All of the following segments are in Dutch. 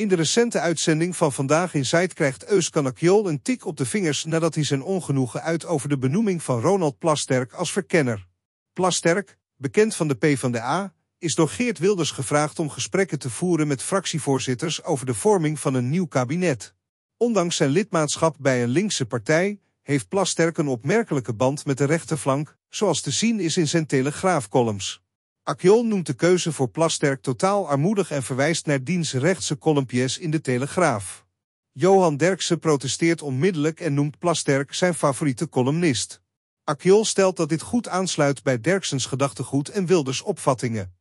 In de recente uitzending van Vandaag in Zuid krijgt Eus Kanakjol een tik op de vingers nadat hij zijn ongenoegen uit over de benoeming van Ronald Plasterk als verkenner. Plasterk, bekend van de PvdA, is door Geert Wilders gevraagd om gesprekken te voeren met fractievoorzitters over de vorming van een nieuw kabinet. Ondanks zijn lidmaatschap bij een linkse partij heeft Plasterk een opmerkelijke band met de rechterflank, zoals te zien is in zijn telegraafcolumns. Akjol noemt de keuze voor Plasterk totaal armoedig en verwijst naar diens rechtse columnpies in de Telegraaf. Johan Derksen protesteert onmiddellijk en noemt Plasterk zijn favoriete columnist. Akjol stelt dat dit goed aansluit bij Derksens gedachtegoed en Wilders opvattingen.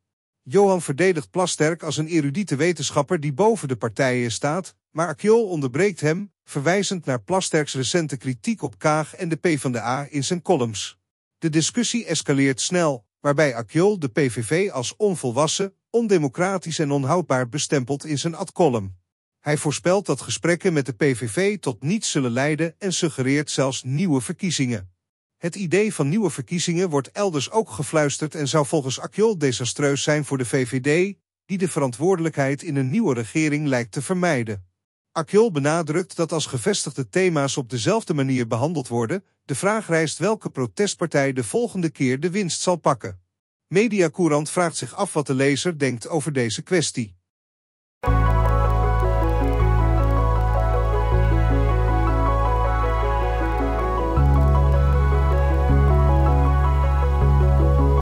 Johan verdedigt Plasterk als een erudite wetenschapper die boven de partijen staat, maar Akjol onderbreekt hem, verwijzend naar Plasterks recente kritiek op Kaag en de PvdA in zijn columns. De discussie escaleert snel, waarbij Akjol de PVV als onvolwassen, ondemocratisch en onhoudbaar bestempelt in zijn ad-column. Hij voorspelt dat gesprekken met de PVV tot niets zullen leiden en suggereert zelfs nieuwe verkiezingen. Het idee van nieuwe verkiezingen wordt elders ook gefluisterd en zou volgens Akjol desastreus zijn voor de VVD, die de verantwoordelijkheid in een nieuwe regering lijkt te vermijden. Akjol benadrukt dat als gevestigde thema's op dezelfde manier behandeld worden, de vraag rijst welke protestpartij de volgende keer de winst zal pakken. Mediacourant vraagt zich af wat de lezer denkt over deze kwestie.